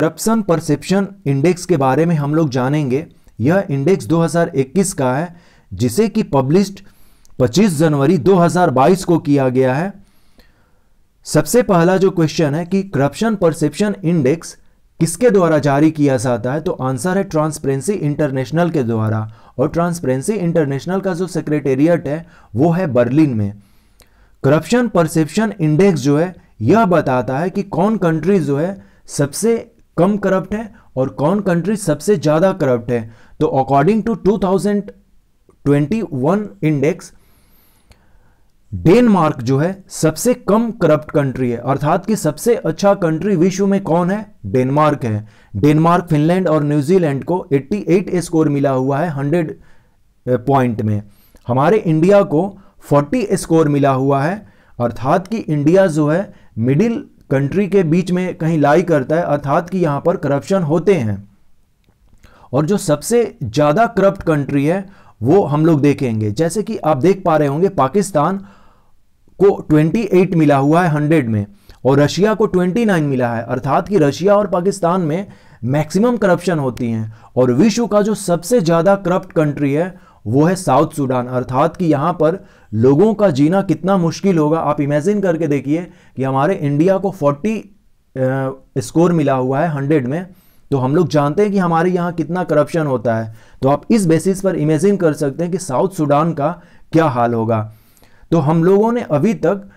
corruption perception index के बारे में हम लोग जानेंगे यह इंडेक्स 2021 का है जिसे कि पब्लिश्ड 25 जनवरी 2022 को किया गया है सबसे पहला जो क्वेश्चन है कि करप्शन परसेप्शन इंडेक्स किसके द्वारा जारी किया जाता है तो आंसर है ट्रांसपेरेंसी इंटरनेशनल के द्वारा और ट्रांसपेरेंसी इंटरनेशनल का जो सेक्रेटेरिएट है वो है बर्लिन में करप्शन परसेप्शन इंडेक्स जो है यह बताता है कि कौन कंट्री जो है सबसे कम करप्ट है और कौन कंट्री सबसे ज़्यादा करप्ट है तो अकॉर्डिंग टू 2021 इंडेक्स डेनमार्क जो है सबसे कम करप्ट कंट्री है अर्थात कि सबसे अच्छा कंट्री विश्व में कौन है डेनमार्क है डेनमार्क फिनलैंड और न्यूजीलैंड को 88 स्कोर मिला हुआ है 100 पॉइंट में हमारे इंडिया को 40 स्कोर मिला हुआ है अर्थात कि इंडिया जो है मिडिल कंट्री के बीच में कहीं लाई करता है अर्थात कि यहां पर करप्शन होते हैं और जो सबसे ज़्यादा करप्ट कंट्री है वो हम लोग देखेंगे जैसे कि आप देख पा रहे होंगे पाकिस्तान को 28 मिला हुआ है 100 में और रशिया को 29 मिला है अर्थात कि रशिया और पाकिस्तान में मैक्सिमम करप्शन होती है और विश्व का जो सबसे ज़्यादा करप्ट कंट्री है वो है साउथ सूडान अर्थात कि यहाँ पर लोगों का जीना कितना मुश्किल होगा आप इमेजिन करके देखिए कि हमारे इंडिया को 40 स्कोर मिला हुआ है 100 में तो हम लोग जानते हैं कि हमारे यहाँ कितना करप्शन होता है तो आप इस बेसिस पर इमेजिन कर सकते हैं कि साउथ सूडान का क्या हाल होगा तो हम लोगों ने अभी तक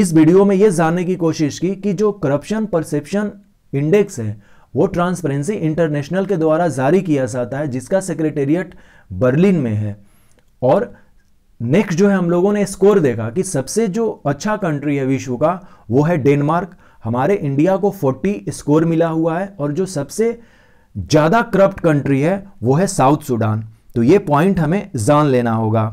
इस वीडियो में ये जानने की कोशिश की कि जो करप्शन परसेप्शन इंडेक्स है वो ट्रांसपेरेंसी इंटरनेशनल के द्वारा जारी किया जाता है जिसका सेक्रेटेरिएट बर्लिन में है और नेक्स्ट जो है हम लोगों ने स्कोर देखा कि सबसे जो अच्छा कंट्री है विश्व का वो है डेनमार्क हमारे इंडिया को 40 स्कोर मिला हुआ है और जो सबसे ज़्यादा करप्ट कंट्री है वो है साउथ सूडान तो ये पॉइंट हमें जान लेना होगा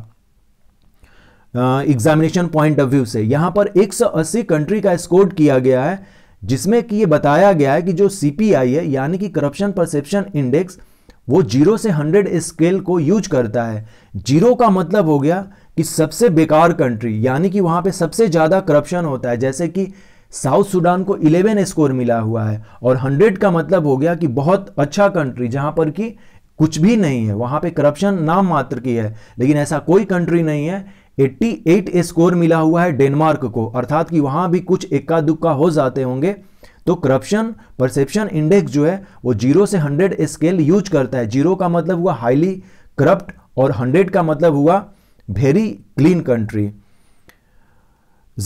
एग्जामिनेशन पॉइंट ऑफ व्यू से यहां पर 180 कंट्री का स्कोर किया गया है जिसमें कि ये बताया गया है कि जो सीपीआई है यानी कि करप्शन परसेप्शन इंडेक्स वो जीरो से हंड्रेड स्केल को यूज करता है जीरो का मतलब हो गया कि सबसे बेकार कंट्री यानी कि वहाँ पे सबसे ज़्यादा करप्शन होता है जैसे कि साउथ सूडान को 11 स्कोर मिला हुआ है और 100 का मतलब हो गया कि बहुत अच्छा कंट्री जहाँ पर कि कुछ भी नहीं है वहाँ पे करप्शन नाम मात्र की है लेकिन ऐसा कोई कंट्री नहीं है 88 स्कोर मिला हुआ है डेनमार्क को अर्थात कि वहां भी कुछ इक्का दुक्का हो जाते होंगे तो करप्शन परसेप्शन इंडेक्स जो है वो जीरो से हंड्रेड स्केल यूज करता है जीरो का मतलब हुआ हाईली करप्ट और हंड्रेड का मतलब हुआ वेरी क्लीन कंट्री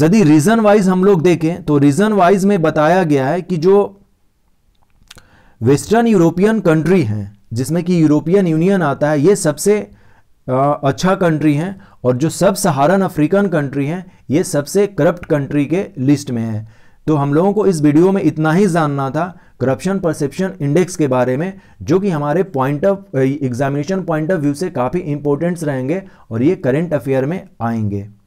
यदि रीजन वाइज हम लोग देखें तो रीजन वाइज में बताया गया है कि जो वेस्टर्न यूरोपियन कंट्री हैं जिसमें कि यूरोपियन यूनियन आता है ये सबसे अच्छा कंट्री हैं और जो सब सहारन अफ्रीकन कंट्री हैं ये सबसे करप्ट कंट्री के लिस्ट में है तो हम लोगों को इस वीडियो में इतना ही जानना था करप्शन परसेप्शन इंडेक्स के बारे में जो कि हमारे point of examination point of view से काफ़ी इंपॉर्टेंट्स रहेंगे और ये करेंट अफेयर में आएंगे